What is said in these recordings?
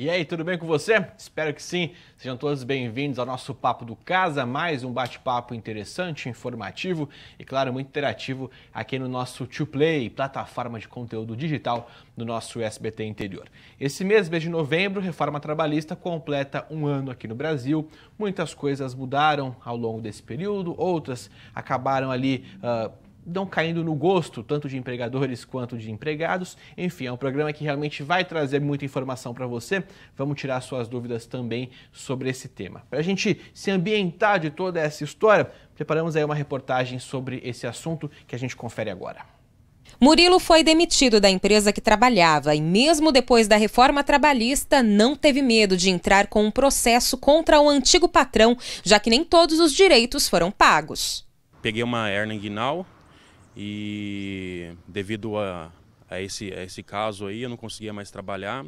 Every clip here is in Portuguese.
E aí, tudo bem com você? Espero que sim. Sejam todos bem-vindos ao nosso Papo do Casa, mais um bate-papo interessante, informativo e, claro, muito interativo aqui no nosso To Play, plataforma de conteúdo digital do nosso SBT interior. Esse mês, mês de novembro, reforma trabalhista completa um ano aqui no Brasil. Muitas coisas mudaram ao longo desse período, outras acabaram ali. Uh, não caindo no gosto, tanto de empregadores quanto de empregados. Enfim, é um programa que realmente vai trazer muita informação para você. Vamos tirar suas dúvidas também sobre esse tema. Para a gente se ambientar de toda essa história, preparamos aí uma reportagem sobre esse assunto que a gente confere agora. Murilo foi demitido da empresa que trabalhava e, mesmo depois da reforma trabalhista, não teve medo de entrar com um processo contra o antigo patrão, já que nem todos os direitos foram pagos. Peguei uma hernia inguinal, e devido a, a, esse, a esse caso aí, eu não conseguia mais trabalhar.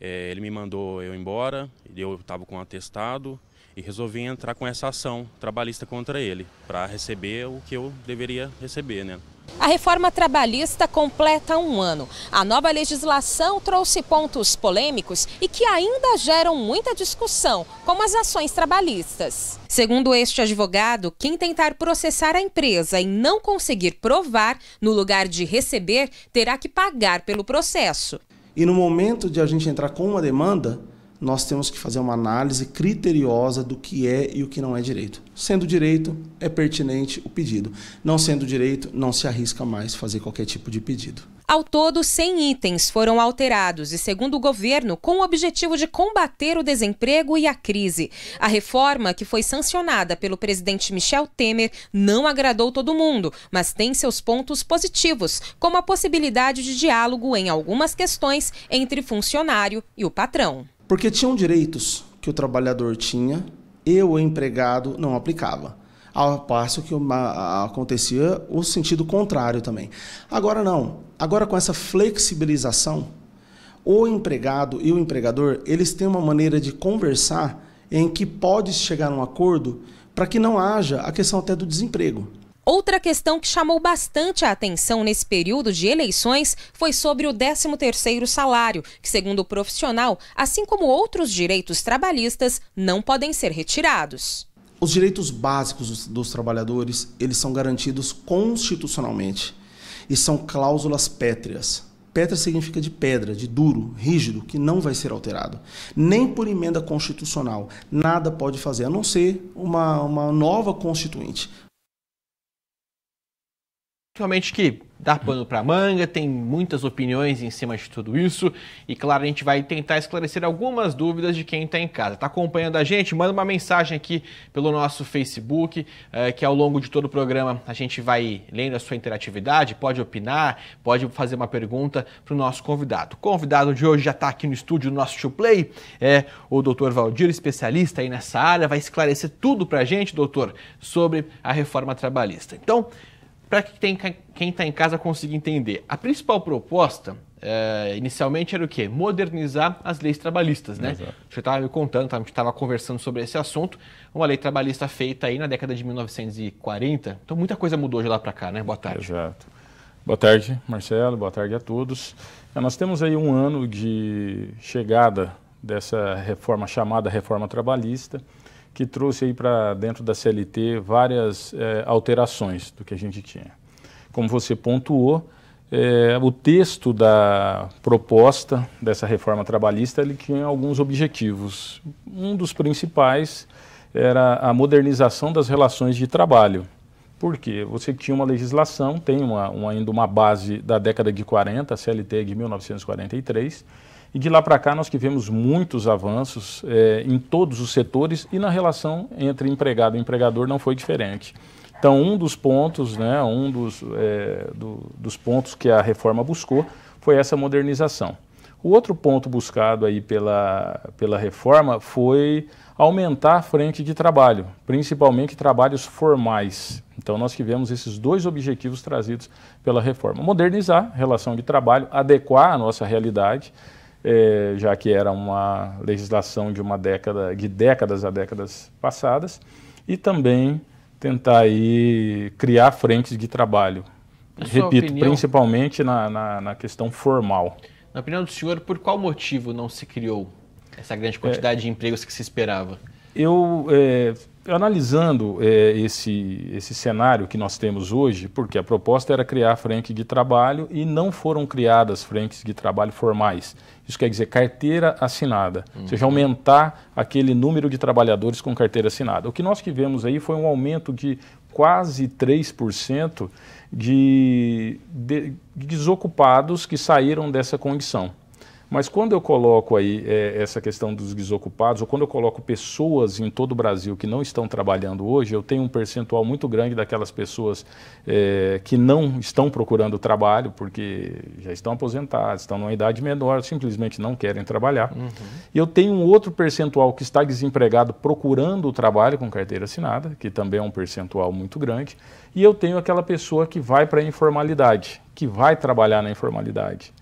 É, ele me mandou eu embora, eu estava com um atestado e resolvi entrar com essa ação trabalhista contra ele, para receber o que eu deveria receber, né? A reforma trabalhista completa um ano. A nova legislação trouxe pontos polêmicos e que ainda geram muita discussão, como as ações trabalhistas. Segundo este advogado, quem tentar processar a empresa e não conseguir provar, no lugar de receber, terá que pagar pelo processo. E no momento de a gente entrar com uma demanda, nós temos que fazer uma análise criteriosa do que é e o que não é direito. Sendo direito, é pertinente o pedido. Não sendo direito, não se arrisca mais fazer qualquer tipo de pedido. Ao todo, 100 itens foram alterados e, segundo o governo, com o objetivo de combater o desemprego e a crise. A reforma, que foi sancionada pelo presidente Michel Temer, não agradou todo mundo, mas tem seus pontos positivos, como a possibilidade de diálogo em algumas questões entre funcionário e o patrão. Porque tinham direitos que o trabalhador tinha e o empregado não aplicava. Ao passo que uma, acontecia o sentido contrário também. Agora não. Agora com essa flexibilização, o empregado e o empregador, eles têm uma maneira de conversar em que pode chegar a um acordo para que não haja a questão até do desemprego. Outra questão que chamou bastante a atenção nesse período de eleições foi sobre o 13º salário, que segundo o profissional, assim como outros direitos trabalhistas, não podem ser retirados. Os direitos básicos dos, dos trabalhadores, eles são garantidos constitucionalmente e são cláusulas pétreas. Pétrea significa de pedra, de duro, rígido, que não vai ser alterado. Nem por emenda constitucional. Nada pode fazer, a não ser uma, uma nova constituinte realmente que dá pano para manga, tem muitas opiniões em cima de tudo isso e claro, a gente vai tentar esclarecer algumas dúvidas de quem está em casa. Está acompanhando a gente? Manda uma mensagem aqui pelo nosso Facebook, eh, que ao longo de todo o programa a gente vai lendo a sua interatividade, pode opinar, pode fazer uma pergunta para o nosso convidado. O convidado de hoje já está aqui no estúdio do nosso show Play, é o Dr. Valdir, especialista aí nessa área, vai esclarecer tudo para a gente, doutor, sobre a reforma trabalhista. Então, para que tem, quem está em casa consiga entender. A principal proposta é, inicialmente era o quê? Modernizar as leis trabalhistas, né? Exato. eu estava me contando, a gente estava conversando sobre esse assunto. Uma lei trabalhista feita aí na década de 1940. Então muita coisa mudou de lá para cá, né? Boa tarde. Exato. Boa tarde, Marcelo. Boa tarde a todos. É, nós temos aí um ano de chegada dessa reforma chamada reforma trabalhista que trouxe aí para dentro da CLT várias é, alterações do que a gente tinha. Como você pontuou, é, o texto da proposta dessa reforma trabalhista ele tinha alguns objetivos. Um dos principais era a modernização das relações de trabalho. Por quê? Você tinha uma legislação, tem uma, uma, ainda uma base da década de 40, a CLT é de 1943, e de lá para cá nós tivemos muitos avanços é, em todos os setores e na relação entre empregado e empregador não foi diferente. Então, um dos pontos, né, um dos, é, do, dos pontos que a reforma buscou foi essa modernização. O outro ponto buscado aí pela, pela reforma foi aumentar a frente de trabalho, principalmente trabalhos formais. Então, nós tivemos esses dois objetivos trazidos pela reforma: modernizar a relação de trabalho, adequar a nossa realidade é, já que era uma legislação de uma década, de décadas a décadas passadas, e também tentar aí criar frentes de trabalho. Na Repito, opinião, principalmente na, na, na, questão formal. Na opinião do senhor, por qual motivo não se criou essa grande quantidade é, de empregos que se esperava? Eu é, analisando é, esse, esse cenário que nós temos hoje, porque a proposta era criar franquia de trabalho e não foram criadas frentes de trabalho formais. Isso quer dizer carteira assinada, uhum. ou seja, uhum. aumentar aquele número de trabalhadores com carteira assinada. O que nós tivemos aí foi um aumento de quase 3% de, de desocupados que saíram dessa condição. Mas quando eu coloco aí é, essa questão dos desocupados, ou quando eu coloco pessoas em todo o Brasil que não estão trabalhando hoje, eu tenho um percentual muito grande daquelas pessoas é, que não estão procurando trabalho, porque já estão aposentadas, estão numa idade menor, simplesmente não querem trabalhar. Uhum. E eu tenho um outro percentual que está desempregado procurando o trabalho com carteira assinada, que também é um percentual muito grande. E eu tenho aquela pessoa que vai para a informalidade, que vai trabalhar na informalidade.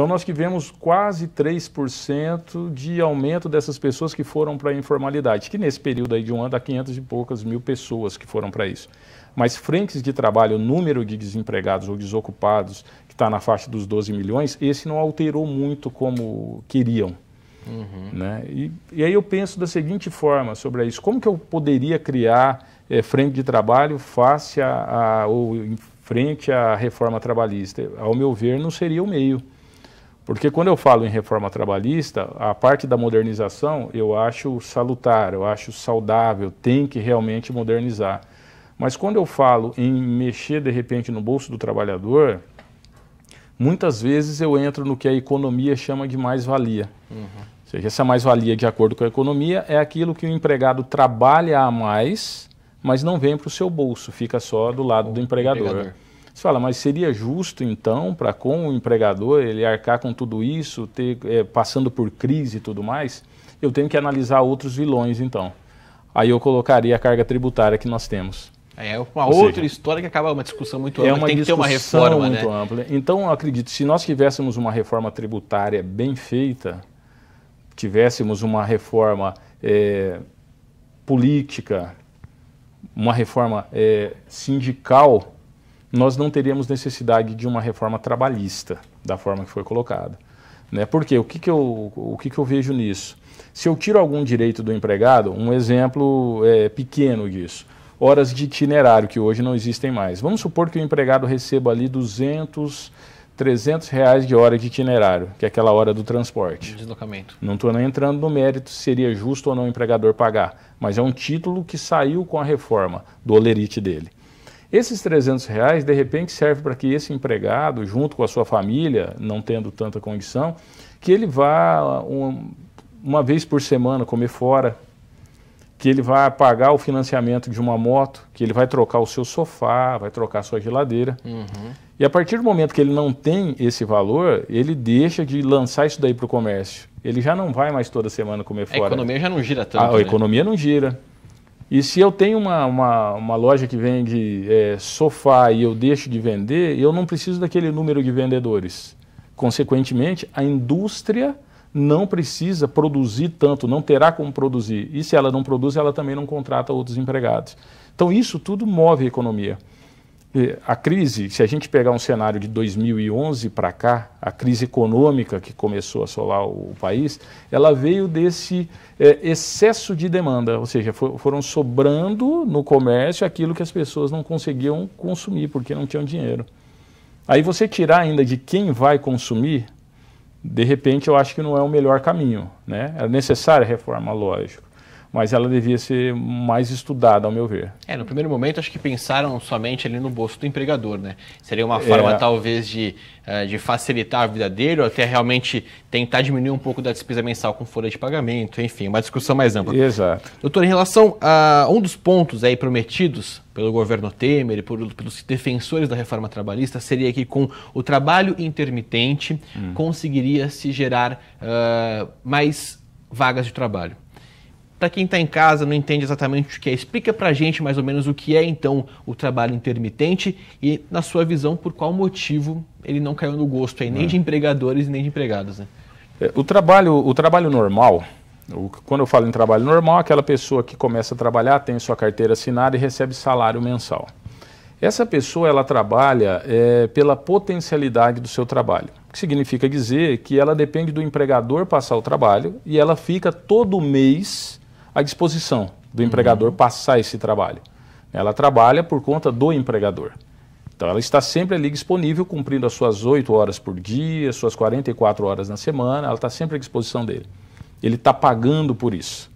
Então nós tivemos quase 3% de aumento dessas pessoas que foram para a informalidade, que nesse período aí de um ano dá 500 e poucas mil pessoas que foram para isso. Mas frentes de trabalho, o número de desempregados ou desocupados, que está na faixa dos 12 milhões, esse não alterou muito como queriam. Uhum. Né? E, e, aí eu penso da seguinte forma sobre isso: como que eu poderia criar é, frente de trabalho face a, a, ou em frente à reforma trabalhista? Ao meu ver, não seria o meio. Porque quando eu falo em reforma trabalhista, a parte da modernização eu acho salutar, eu acho saudável, tem que realmente modernizar. Mas quando eu falo em mexer de repente no bolso do trabalhador, muitas vezes eu entro no que a economia chama de mais-valia. Uhum. Ou seja, essa mais-valia, de acordo com a economia, é aquilo que o empregado trabalha a mais, mas não vem para o seu bolso, fica só do lado o do empregador. empregador. Você fala, mas seria justo então para com o empregador ele arcar com tudo isso, ter, é, passando por crise e tudo mais? Eu tenho que analisar outros vilões então. Aí eu colocaria a carga tributária que nós temos. É, é uma Ou outra seja, história que acaba uma discussão muito ampla. É uma tem discussão que ter uma reforma né? muito né? ampla. Então acredito, se nós tivéssemos uma reforma tributária bem feita, tivéssemos uma reforma é, política, uma reforma é, sindical nós não teríamos necessidade de uma reforma trabalhista da forma que foi colocada. Né? Por quê? O, que, que, eu, o que, que eu vejo nisso? Se eu tiro algum direito do empregado, um exemplo é, pequeno disso, horas de itinerário, que hoje não existem mais. Vamos supor que o empregado receba ali 200, 300 reais de hora de itinerário, que é aquela hora do transporte. Deslocamento. Não estou nem entrando no mérito se seria justo ou não o empregador pagar, mas é um título que saiu com a reforma do olerite dele. Esses 300 reais, de repente, serve para que esse empregado, junto com a sua família, não tendo tanta condição, que ele vá um, uma vez por semana comer fora, que ele vá pagar o financiamento de uma moto, que ele vai trocar o seu sofá, vai trocar a sua geladeira. Uhum. E a partir do momento que ele não tem esse valor, ele deixa de lançar isso daí para o comércio. Ele já não vai mais toda semana comer fora. A economia já não gira tanto. A, né? a economia não gira. E se eu tenho uma, uma, uma loja que vende é, sofá e eu deixo de vender, eu não preciso daquele número de vendedores. Consequentemente, a indústria não precisa produzir tanto, não terá como produzir. E se ela não produz, ela também não contrata outros empregados. Então, isso tudo move a economia a crise, se a gente pegar um cenário de 2011 para cá, a crise econômica que começou a assolar o país, ela veio desse é, excesso de demanda, ou seja, for, foram sobrando no comércio aquilo que as pessoas não conseguiam consumir porque não tinham dinheiro. Aí você tirar ainda de quem vai consumir, de repente eu acho que não é o melhor caminho. Né? é necessária reforma, lógico mas ela devia ser mais estudada, ao meu ver. É, no primeiro momento acho que pensaram somente ali no bolso do empregador, né? Seria uma é. forma é... talvez de, eh, de facilitar a vida dele ou até realmente tentar diminuir um pouco da despesa mensal com folha de pagamento, enfim, uma discussão mais ampla. Exato. Doutor, em relação a um dos pontos aí prometidos pelo governo Temer e por, pelos defensores da reforma trabalhista seria que com o trabalho intermitente hum. conseguiria se gerar uh, mais vagas de trabalho. Para quem está em casa não entende exatamente o que é, explica para a gente mais ou menos o que é então o trabalho intermitente e, na sua visão, por qual motivo ele não caiu no gosto aí, nem é. de hum. empregadores nem de empregados. Né? É, o, trabalho, o trabalho normal, quando eu falo em trabalho normal, é aquela pessoa que começa a trabalhar, tem sua carteira assinada e recebe salário mensal. Essa pessoa ela trabalha é, pela potencialidade do seu trabalho, o que significa dizer que ela depende do empregador passar o trabalho e ela fica todo mês à disposição do empregador uhum. passar esse trabalho. Ela trabalha por conta do empregador. Então, ela está sempre ali disponível, cumprindo as suas 8 horas por dia, suas 44 horas na semana, ela está sempre à disposição dele. Ele está pagando por isso.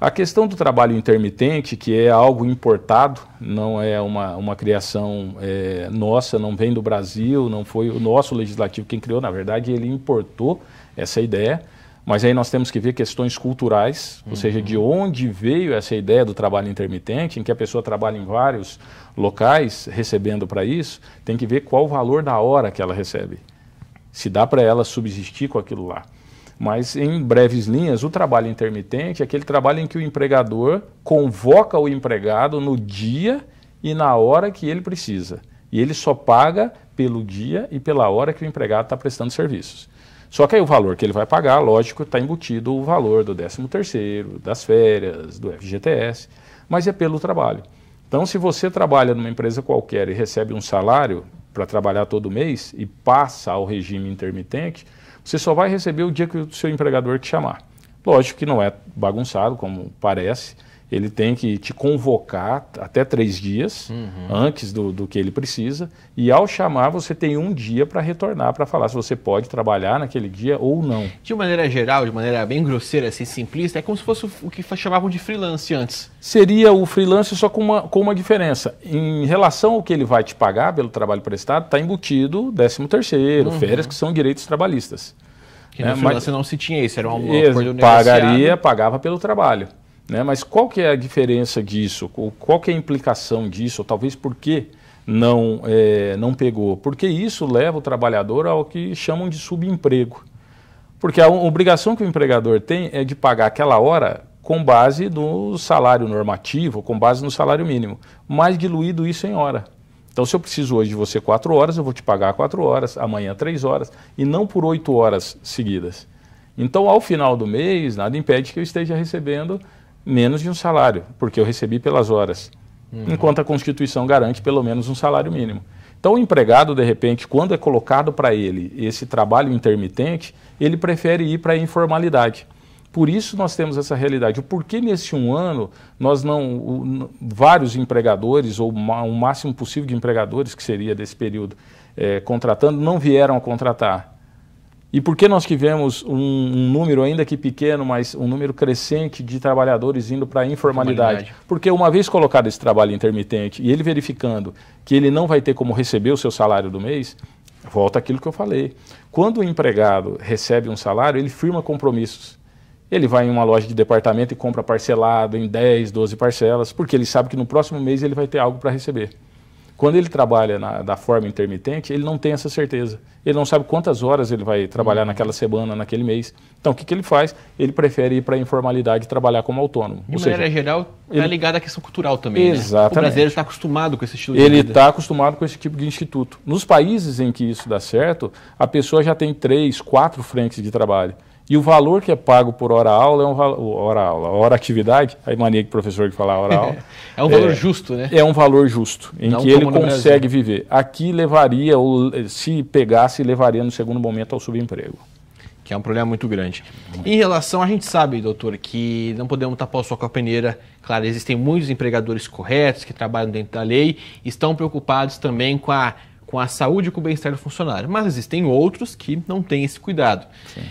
A questão do trabalho intermitente, que é algo importado, não é uma, uma criação é, nossa, não vem do Brasil, não foi o nosso legislativo quem criou, na verdade, ele importou essa ideia mas aí nós temos que ver questões culturais, uhum. ou seja, uhum. de onde veio essa ideia do trabalho intermitente, em que a pessoa trabalha em vários locais recebendo para isso, tem que ver qual o valor da hora que ela recebe. Se dá para ela subsistir com aquilo lá. Mas, em breves linhas, o trabalho intermitente é aquele trabalho em que o empregador convoca o empregado no dia e na hora que ele precisa. E ele só paga pelo dia e pela hora que o empregado está prestando serviços. Só que aí o valor que ele vai pagar, lógico, está embutido o valor do 13º, das férias, do FGTS, mas é pelo trabalho. Então, se você trabalha numa empresa qualquer e recebe um salário para trabalhar todo mês e passa ao regime intermitente, você só vai receber o dia que o seu empregador te chamar. Lógico que não é bagunçado, como parece, ele tem que te convocar até três dias uhum. antes do, do que ele precisa, e ao chamar, você tem um dia para retornar para falar se você pode trabalhar naquele dia ou não. De maneira geral, de maneira bem grosseira, assim, simplista, é como se fosse o que chamavam de freelance antes. Seria o freelance só com uma, com uma diferença. Em relação ao que ele vai te pagar pelo trabalho prestado, está embutido 13 terceiro, uhum. férias, que são direitos trabalhistas. Que no é, freelance mas... não se tinha isso, era um acordo pagaria, negociado. Pagaria, pagava pelo trabalho. Né? Mas qual que é a diferença disso? Qual que é a implicação disso? Ou talvez por que não, é, não pegou? Porque isso leva o trabalhador ao que chamam de subemprego. Porque a obrigação que o empregador tem é de pagar aquela hora com base no salário normativo, com base no salário mínimo, mas diluído isso em hora. Então, se eu preciso hoje de você quatro horas, eu vou te pagar quatro horas, amanhã três horas, e não por oito horas seguidas. Então, ao final do mês, nada impede que eu esteja recebendo menos de um salário, porque eu recebi pelas horas. Uhum. Enquanto a Constituição garante pelo menos um salário mínimo. Então, o empregado, de repente, quando é colocado para ele esse trabalho intermitente, ele prefere ir para a informalidade. Por isso nós temos essa realidade. O porquê nesse um ano nós não o, vários empregadores ou o máximo possível de empregadores que seria desse período é, contratando não vieram a contratar e por que nós tivemos um, um, número, ainda que pequeno, mas um número crescente de trabalhadores indo para a informalidade? informalidade? Porque uma vez colocado esse trabalho intermitente e ele verificando que ele não vai ter como receber o seu salário do mês, volta aquilo que eu falei. Quando o empregado recebe um salário, ele firma compromissos. Ele vai em uma loja de departamento e compra parcelado em 10, 12 parcelas, porque ele sabe que no próximo mês ele vai ter algo para receber. Quando ele trabalha na, da forma intermitente, ele não tem essa certeza. Ele não sabe quantas horas ele vai trabalhar naquela semana, naquele mês. Então, o que, que ele faz? Ele prefere ir para a informalidade e trabalhar como autônomo. De Ou maneira seja, geral, está ligado à questão cultural também. Né? Exatamente. Né? O brasileiro está acostumado com esse estilo de ele vida. Ele está acostumado com esse tipo de instituto. Nos países em que isso dá certo, a pessoa já tem três, quatro frentes de trabalho. E o valor que é pago por hora aula é um valor. Hora aula, hora atividade, aí mania que o professor que falar hora aula. é um valor é, justo, né? É um valor justo, em Não que ele consegue viver. Aqui levaria, ou, se pegasse, levaria no segundo momento ao subemprego que é um problema muito grande. Em relação, a gente sabe, doutor, que não podemos tapar o sol com a peneira. Claro, existem muitos empregadores corretos que trabalham dentro da lei, estão preocupados também com a com a saúde e com o bem-estar do funcionário. Mas existem outros que não têm esse cuidado.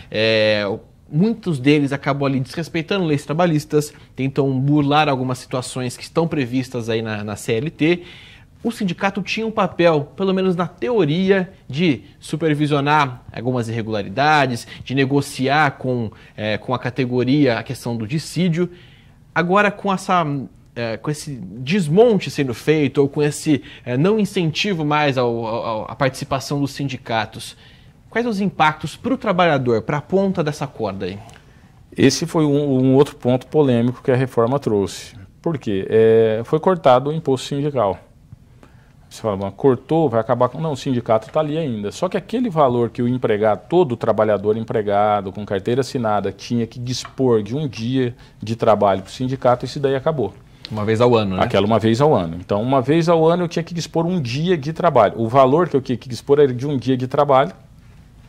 É, muitos deles acabam ali desrespeitando leis trabalhistas, tentam burlar algumas situações que estão previstas aí na, na CLT. O sindicato tinha um papel, pelo menos na teoria, de supervisionar algumas irregularidades, de negociar com, é, com a categoria a questão do dissídio. Agora, com essa é, com esse desmonte sendo feito ou com esse é, não incentivo mais ao, ao, à participação dos sindicatos, quais os impactos para o trabalhador, para a ponta dessa corda aí? Esse foi um, um, outro ponto polêmico que a reforma trouxe. Por quê? É, foi cortado o imposto sindical. Você fala, bom, cortou, vai acabar com. Não, o sindicato está ali ainda. Só que aquele valor que o empregado, todo trabalhador empregado, com carteira assinada, tinha que dispor de um dia de trabalho para o sindicato, isso daí acabou. Uma vez ao ano, né? Aquela uma vez ao ano. Então, uma vez ao ano eu tinha que dispor um dia de trabalho. O valor que eu tinha que dispor era de um dia de trabalho,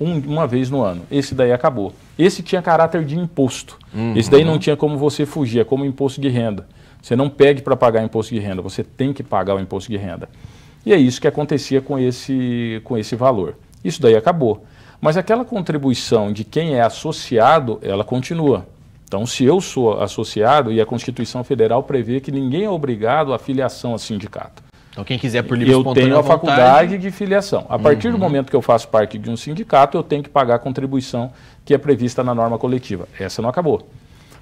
um, uma vez no ano. Esse daí acabou. Esse tinha caráter de imposto. Uhum. Esse daí não tinha como você fugir, é como imposto de renda. Você não pede para pagar imposto de renda, você tem que pagar o imposto de renda. E é isso que acontecia com esse, com esse valor. Isso daí acabou. Mas aquela contribuição de quem é associado, ela continua. Então, se eu sou associado, e a Constituição Federal prevê que ninguém é obrigado à filiação a sindicato. Então, quem quiser por livre Eu tenho a faculdade de filiação. A partir uhum. do momento que eu faço parte de um sindicato, eu tenho que pagar a contribuição que é prevista na norma coletiva. Essa não acabou.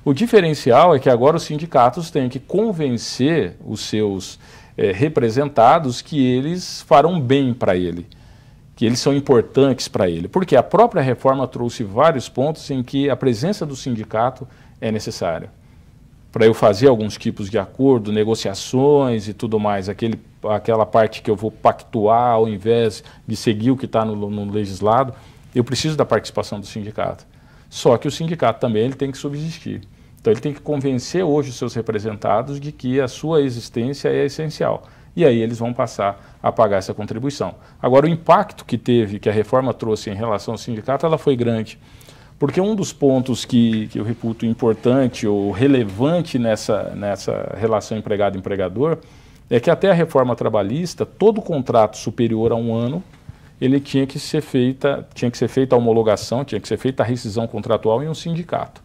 O diferencial é que agora os sindicatos têm que convencer os seus eh, representados que eles farão bem para ele que eles são importantes para ele, porque a própria reforma trouxe vários pontos em que a presença do sindicato é necessária. Para eu fazer alguns tipos de acordo, negociações e tudo mais, aquele, aquela parte que eu vou pactuar ao invés de seguir o que está no, no legislado, eu preciso da participação do sindicato. Só que o sindicato também ele tem que subsistir. Então ele tem que convencer hoje os seus representados de que a sua existência é essencial e aí eles vão passar a pagar essa contribuição. Agora, o impacto que teve, que a reforma trouxe em relação ao sindicato, ela foi grande. Porque um dos pontos que, que eu reputo importante ou relevante nessa, nessa relação empregado-empregador é que até a reforma trabalhista, todo contrato superior a um ano, ele tinha que ser feita, tinha que ser feita a homologação, tinha que ser feita a rescisão contratual em um sindicato.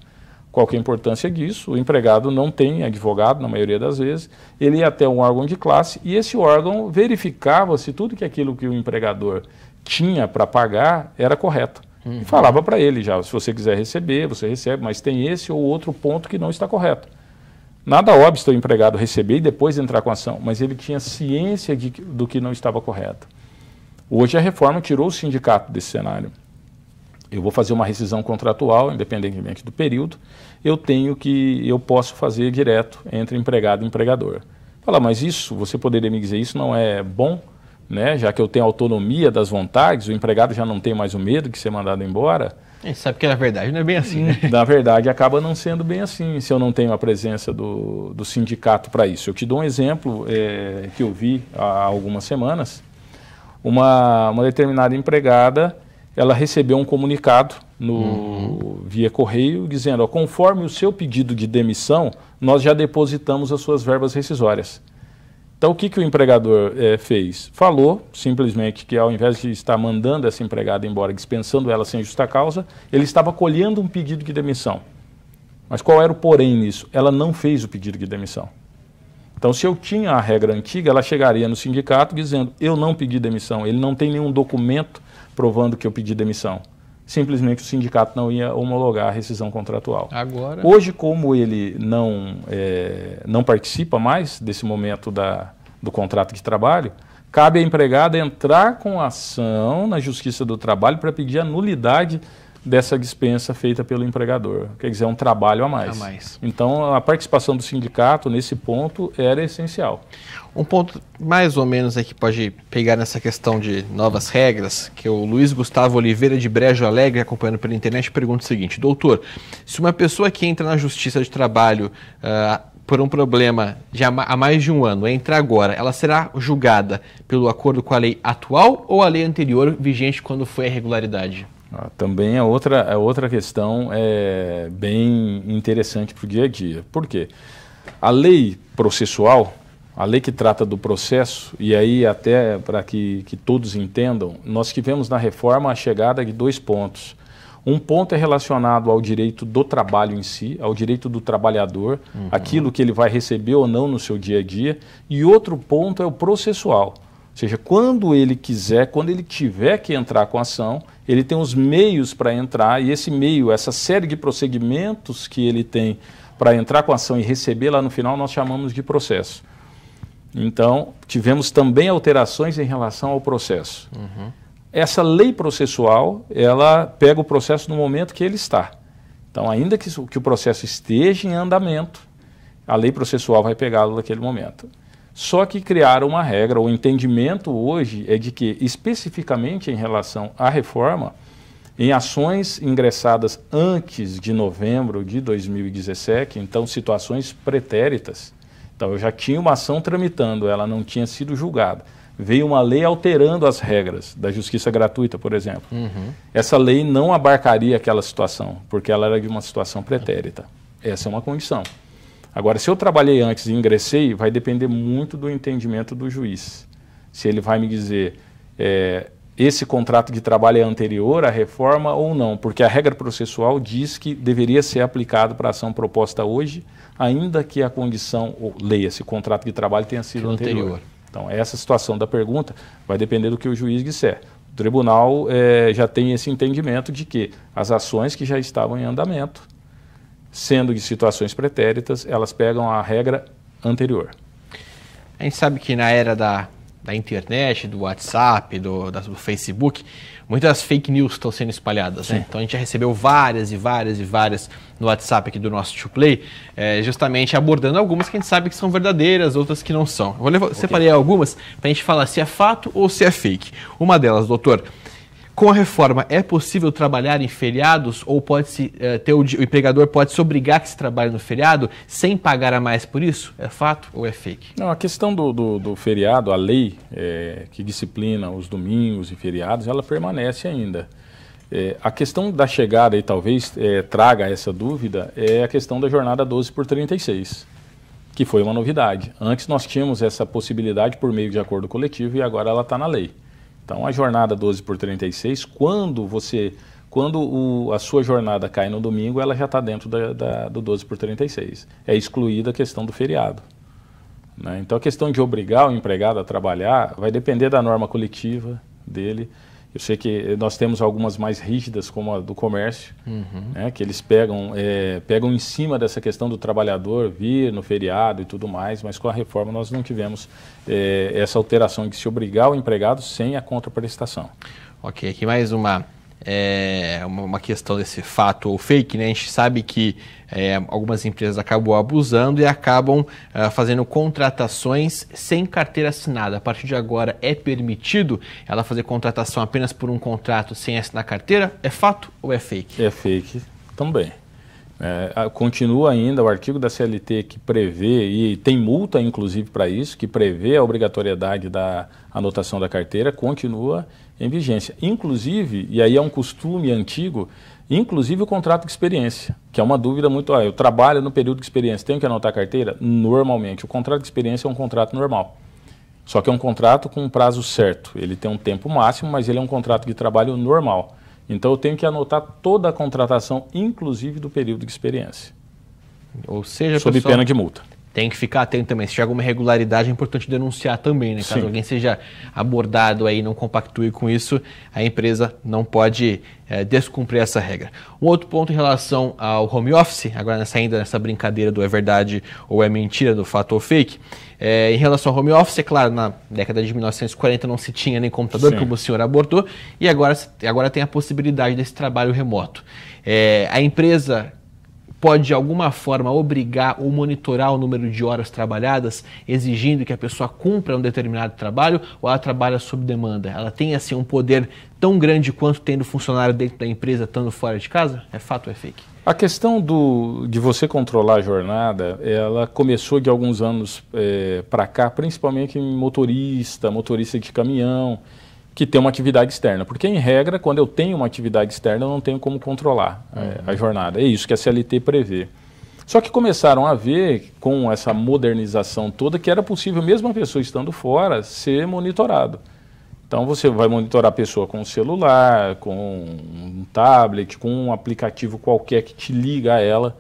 Qual é a importância disso. O empregado não tem advogado, na maioria das vezes, ele ia até um órgão de classe e esse órgão verificava se tudo que aquilo que o empregador tinha para pagar era correto. Uhum. E falava para ele já, se você quiser receber, você recebe, mas tem esse ou outro ponto que não está correto. Nada obsta o empregado receber e depois entrar com a ação, mas ele tinha ciência de, do que não estava correto. Hoje a reforma tirou o sindicato desse cenário eu vou fazer uma rescisão contratual, independentemente do período, eu tenho que, eu posso fazer direto entre empregado e empregador. Fala, mas isso, você poderia me dizer, isso não é bom, né? já que eu tenho autonomia das vontades, o empregado já não tem mais o medo de ser mandado embora. É, sabe que na é verdade não é bem assim, né? Na verdade, acaba não sendo bem assim, se eu não tenho a presença do, do sindicato para isso. Eu te dou um exemplo é, que eu vi há algumas semanas. Uma, uma determinada empregada ela recebeu um comunicado no uhum. via correio dizendo: ó, conforme o seu pedido de demissão, nós já depositamos as suas verbas rescisórias. Então, o que, que o empregador é, fez? Falou simplesmente que, ao invés de estar mandando essa empregada embora, dispensando ela sem justa causa, ele estava colhendo um pedido de demissão. Mas qual era o porém nisso? Ela não fez o pedido de demissão. Então, se eu tinha a regra antiga, ela chegaria no sindicato dizendo: eu não pedi demissão, ele não tem nenhum documento provando que eu pedi demissão? Simplesmente o sindicato não ia homologar a rescisão contratual. Agora... Hoje, como ele não, é, não participa mais desse momento da, do contrato de trabalho, cabe à empregada entrar com ação na Justiça do Trabalho para pedir a nulidade dessa dispensa feita pelo empregador. Quer dizer, é um trabalho a mais. a mais. Então, a participação do sindicato nesse ponto era essencial. Um ponto mais ou menos aí que pode pegar nessa questão de novas regras, que o Luiz Gustavo Oliveira de Brejo Alegre, acompanhando pela internet, pergunta o seguinte: Doutor, se uma pessoa que entra na Justiça de Trabalho uh, por um problema de há mais de um ano, entra agora, ela será julgada pelo acordo com a lei atual ou a lei anterior vigente quando foi a irregularidade? Ah, também é outra, é outra questão é, bem interessante para o dia a dia. Por quê? A lei processual, a lei que trata do processo, e aí até para que, que todos entendam, nós tivemos na reforma a chegada de dois pontos. Um ponto é relacionado ao direito do trabalho em si, ao direito do trabalhador, uhum. aquilo que ele vai receber ou não no seu dia a dia, e outro ponto é o processual. Ou seja, quando ele quiser, quando ele tiver que entrar com a ação, ele tem os meios para entrar e esse meio, essa série de procedimentos que ele tem para entrar com a ação e receber lá no final, nós chamamos de processo. Então, tivemos também alterações em relação ao processo. Uhum. Essa lei processual, ela pega o processo no momento que ele está. Então, ainda que, que o processo esteja em andamento, a lei processual vai pegá-lo naquele momento. Só que criaram uma regra, o entendimento hoje é de que, especificamente em relação à reforma, em ações ingressadas antes de novembro de 2017, então situações pretéritas, então eu já tinha uma ação tramitando, ela não tinha sido julgada. Veio uma lei alterando as regras da justiça gratuita, por exemplo. Uhum. Essa lei não abarcaria aquela situação, porque ela era de uma situação pretérita. Essa é uma condição. Agora, se eu trabalhei antes e ingressei, vai depender muito do entendimento do juiz. Se ele vai me dizer é, esse contrato de trabalho é anterior à reforma ou não, porque a regra processual diz que deveria ser aplicado para a ação proposta hoje, ainda que a condição, ou leia, esse contrato de trabalho tenha sido é anterior. anterior. Então, essa situação da pergunta vai depender do que o juiz disser. O tribunal é, já tem esse entendimento de que as ações que já estavam em andamento sendo que situações pretéritas elas pegam a regra anterior. A gente sabe que na era da, da internet, do WhatsApp, do, do Facebook, muitas fake news estão sendo espalhadas. Né? Então a gente já recebeu várias e várias e várias no WhatsApp aqui do nosso to play, é, justamente abordando algumas que a gente sabe que são verdadeiras, outras que não são. Eu vou levar, okay. separei algumas para a gente falar se é fato ou se é fake. Uma delas, doutor, com a reforma, é possível trabalhar em feriados ou pode se eh, ter o, o, empregador pode se obrigar que se trabalhe no feriado sem pagar a mais por isso? É fato ou é fake? Não, a questão do, do, do feriado, a lei é, que disciplina os domingos e feriados, ela permanece ainda. É, a questão da chegada e talvez é, traga essa dúvida é a questão da jornada 12 por 36 que foi uma novidade. Antes nós tínhamos essa possibilidade por meio de acordo coletivo e agora ela está na lei. Então a jornada 12 por 36, quando você quando o, a sua jornada cai no domingo, ela já está dentro da, da, do 12 por 36. É excluída a questão do feriado. Né? Então a questão de obrigar o empregado a trabalhar vai depender da norma coletiva dele eu sei que eh, nós temos algumas mais rígidas, como a do comércio, uhum. né, que eles pegam, é, pegam em cima dessa questão do trabalhador vir no feriado e tudo mais, mas com a reforma nós não tivemos é, essa alteração de se obrigar o empregado sem a contraprestação. Ok, aqui mais uma é, uma, questão desse fato ou fake, né? A gente sabe que é, algumas empresas acabam abusando e acabam é, fazendo contratações sem carteira assinada. A partir de agora é permitido ela fazer contratação apenas por um contrato sem assinar carteira? É fato ou é fake? É fake também. É, continua ainda o artigo da CLT que prevê, e tem multa inclusive para isso, que prevê a obrigatoriedade da anotação da carteira, continua em vigência. Inclusive, e aí é um costume antigo, inclusive o contrato de experiência, que é uma dúvida muito. Ah, eu trabalho no período de experiência, tenho que anotar a carteira? Normalmente. O contrato de experiência é um contrato normal. Só que é um contrato com um prazo certo. Ele tem um tempo máximo, mas ele é um contrato de trabalho normal. Então eu tenho que anotar toda a contratação, inclusive do período de experiência. Ou seja, sob pessoal, pena de multa tem que ficar atento também. Se tiver alguma irregularidade, é importante denunciar também, né? Caso Sim. alguém seja abordado aí não compactue com isso, a empresa não pode é, descumprir essa regra. Um outro ponto em relação ao home office, agora nessa, ainda nessa brincadeira do é verdade ou é mentira, do fato ou fake, é, em relação ao home office, é claro, na década de 1940 não se tinha nem computador, Sim. como o senhor abordou, e agora, agora tem a possibilidade desse trabalho remoto. É, a empresa pode de alguma forma obrigar ou monitorar o número de horas trabalhadas, exigindo que a pessoa cumpra um determinado trabalho ou ela trabalha sob demanda? Ela tem assim um poder tão grande quanto tendo funcionário dentro da empresa, estando fora de casa? É fato ou é fake? A questão do, de você controlar a jornada, ela começou de alguns anos é, eh, para cá, principalmente em motorista, motorista de caminhão que ter uma atividade externa. Porque, em regra, quando eu tenho uma atividade externa, eu não tenho como controlar é, uhum. a jornada. É isso que a CLT prevê. Só que começaram a ver, com essa modernização toda, que era possível, mesmo a pessoa estando fora, ser monitorado. Então você vai monitorar a pessoa com um celular, com um tablet, com um aplicativo qualquer que te liga a ela.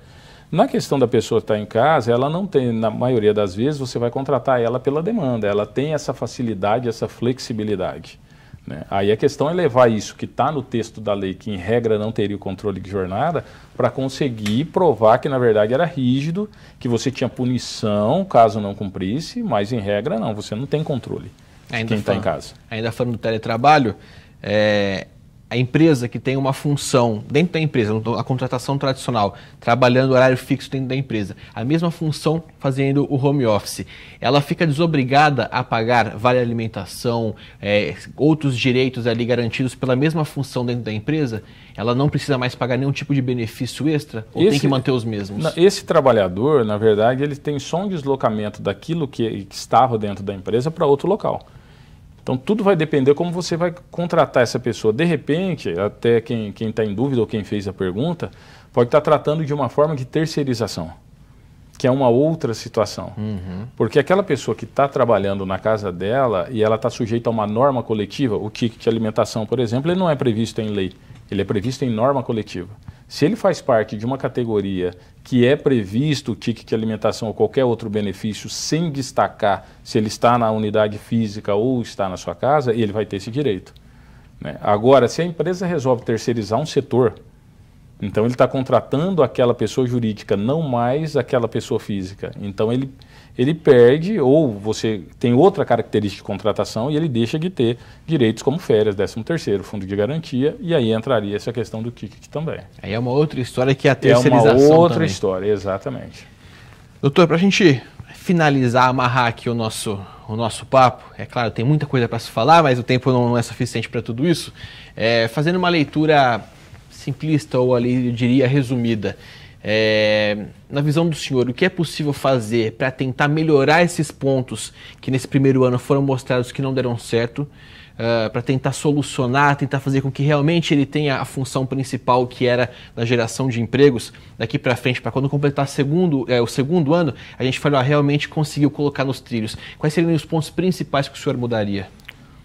Na questão da pessoa estar em casa, ela não tem, na maioria das vezes, você vai contratar ela pela demanda. Ela tem essa facilidade, essa flexibilidade. Né? Aí a questão é levar isso que está no texto da lei, que em regra não teria o controle de jornada, para conseguir provar que na verdade era rígido, que você tinha punição caso não cumprisse, mas em regra não, você não tem controle ainda de quem está em casa. Ainda falando do teletrabalho, é, a empresa que tem uma função dentro da empresa, a contratação tradicional, trabalhando horário fixo dentro da empresa, a mesma função fazendo o home office, ela fica desobrigada a pagar vale alimentação, é, outros direitos ali garantidos pela mesma função dentro da empresa? Ela não precisa mais pagar nenhum tipo de benefício extra ou esse, tem que manter os mesmos? Esse trabalhador, na verdade, ele tem só um deslocamento daquilo que, que estava dentro da empresa para outro local. Então tudo vai depender como você vai contratar essa pessoa. De repente, até quem está em dúvida ou quem fez a pergunta, pode estar tá tratando de uma forma de terceirização, que é uma outra situação. Uhum. Porque aquela pessoa que está trabalhando na casa dela e ela está sujeita a uma norma coletiva, o kit de alimentação, por exemplo, ele não é previsto em lei, ele é previsto em norma coletiva. Se ele faz parte de uma categoria que é previsto o ticket de alimentação ou qualquer outro benefício, sem destacar se ele está na unidade física ou está na sua casa, ele vai ter esse direito. Né? Agora, se a empresa resolve terceirizar um setor, então ele está contratando aquela pessoa jurídica, não mais aquela pessoa física. Então ele ele perde ou você tem outra característica de contratação e ele deixa de ter direitos como férias, 13 terceiro, fundo de garantia, e aí entraria essa questão do ticket também. Aí é uma outra história que é a terceirização também. É uma outra também. história, exatamente. Doutor, para a gente finalizar, amarrar aqui o nosso, o nosso papo, é claro, tem muita coisa para se falar, mas o tempo não, não é suficiente para tudo isso, é, fazendo uma leitura simplista ou ali, eu diria, resumida, é, na visão do senhor, o que é possível fazer para tentar melhorar esses pontos que nesse primeiro ano foram mostrados que não deram certo, uh, é, para tentar solucionar, tentar fazer com que realmente ele tenha a função principal que era na geração de empregos daqui para frente, para quando completar segundo, é, o segundo ano, a gente falar ah, realmente conseguiu colocar nos trilhos. Quais seriam os pontos principais que o senhor mudaria?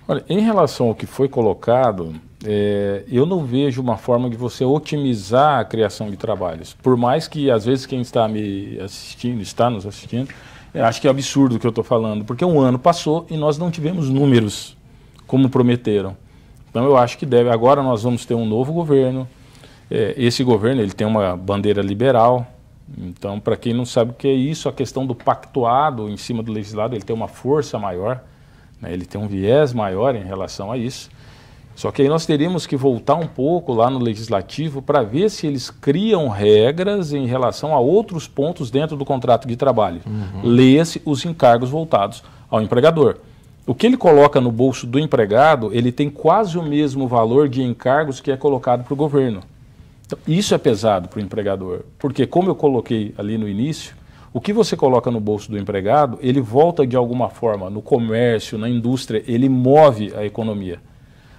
Olha, em relação ao que foi colocado, é, eu não vejo uma forma de você otimizar a criação de trabalhos. Por mais que, às vezes, quem está me assistindo, está nos assistindo, é, acho que é absurdo o que eu estou falando, porque um ano passou e nós não tivemos números como prometeram. Então, eu acho que deve. Agora nós vamos ter um novo governo. É, esse governo ele tem uma bandeira liberal. Então, para quem não sabe o que é isso, a questão do pactuado em cima do legislado, ele tem uma força maior, né? ele tem um viés maior em relação a isso. Só que aí nós teríamos que voltar um pouco lá no legislativo para ver se eles criam regras em relação a outros pontos dentro do contrato de trabalho. Uhum. Leia-se os encargos voltados ao empregador. O que ele coloca no bolso do empregado, ele tem quase o mesmo valor de encargos que é colocado para o governo. Então, isso é pesado para o empregador, porque, como eu coloquei ali no início, o que você coloca no bolso do empregado, ele volta de alguma forma no comércio, na indústria, ele move a economia.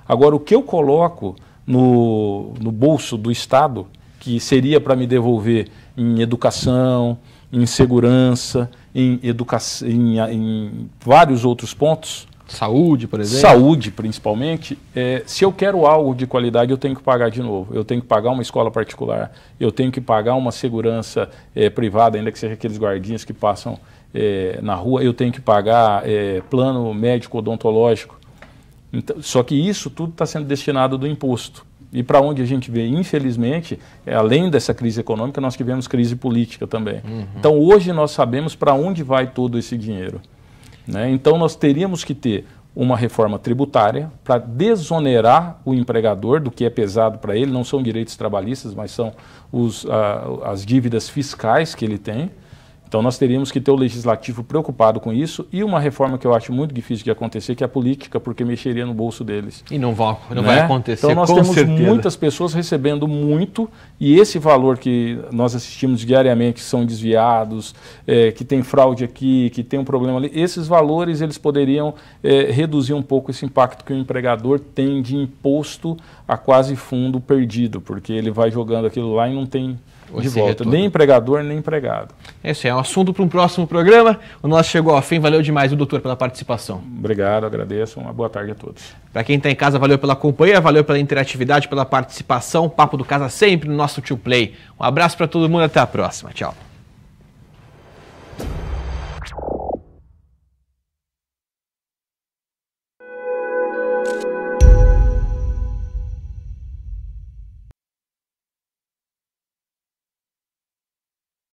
Agora, o que eu coloco no, no bolso do Estado, que seria para me devolver em educação, em segurança, em, educa em, em vários outros pontos. Saúde, por exemplo? Saúde, principalmente. É, se eu quero algo de qualidade, eu tenho que pagar de novo. Eu tenho que pagar uma escola particular, eu tenho que pagar uma segurança é, privada, ainda que seja aqueles guardinhas que passam é, na rua, eu tenho que pagar é, plano médico odontológico, então, só que isso tudo está sendo destinado do imposto. E para onde a gente vê, infelizmente, é, além dessa crise econômica, nós tivemos crise política também. Uhum. Então hoje nós sabemos para onde vai todo esse dinheiro. Né? Então nós teríamos que ter uma reforma tributária para desonerar o empregador do que é pesado para ele, não são direitos trabalhistas, mas são os, ah, as dívidas fiscais que ele tem. Então nós teríamos que ter o legislativo preocupado com isso e uma reforma que eu acho muito difícil de acontecer, que é a política, porque mexeria no bolso deles. E não vai, não né? vai acontecer. Então nós temos certeza. muitas pessoas recebendo muito e esse valor que nós assistimos diariamente, que são desviados, é, que tem fraude aqui, que tem um problema ali, esses valores eles poderiam é, reduzir um pouco esse impacto que o empregador tem de imposto a quase fundo perdido, porque ele vai jogando aquilo lá e não tem de volta. Retorno. Nem empregador, nem empregado. Esse é um assunto para um próximo programa. O nosso chegou ao fim. Valeu demais, o doutor, pela participação. Obrigado, agradeço. Uma boa tarde a todos. Para quem está em casa, valeu pela companhia, valeu pela interatividade, pela participação. Papo do Casa sempre no nosso Tio Play. Um abraço para todo mundo. Até a próxima. Tchau.